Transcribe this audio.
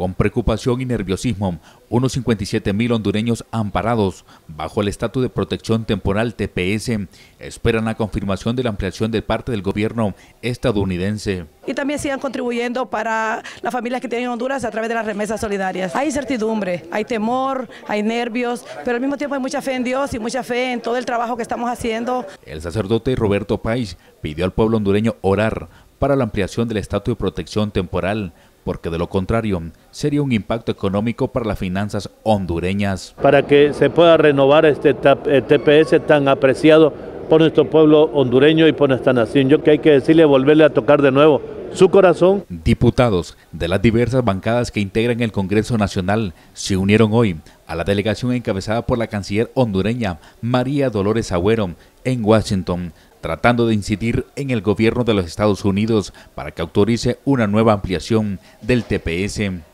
Con preocupación y nerviosismo, unos 57 mil hondureños amparados bajo el estatus de protección temporal TPS esperan la confirmación de la ampliación de parte del gobierno estadounidense. Y también sigan contribuyendo para las familias que tienen Honduras a través de las remesas solidarias. Hay incertidumbre, hay temor, hay nervios, pero al mismo tiempo hay mucha fe en Dios y mucha fe en todo el trabajo que estamos haciendo. El sacerdote Roberto País pidió al pueblo hondureño orar para la ampliación del estatus de protección temporal porque de lo contrario sería un impacto económico para las finanzas hondureñas. Para que se pueda renovar este TPS eh, tan apreciado por nuestro pueblo hondureño y por nuestra nación. Yo que hay que decirle, volverle a tocar de nuevo su corazón. Diputados de las diversas bancadas que integran el Congreso Nacional se unieron hoy a la delegación encabezada por la canciller hondureña María Dolores Agüero en Washington, tratando de incidir en el gobierno de los Estados Unidos para que autorice una nueva ampliación del TPS.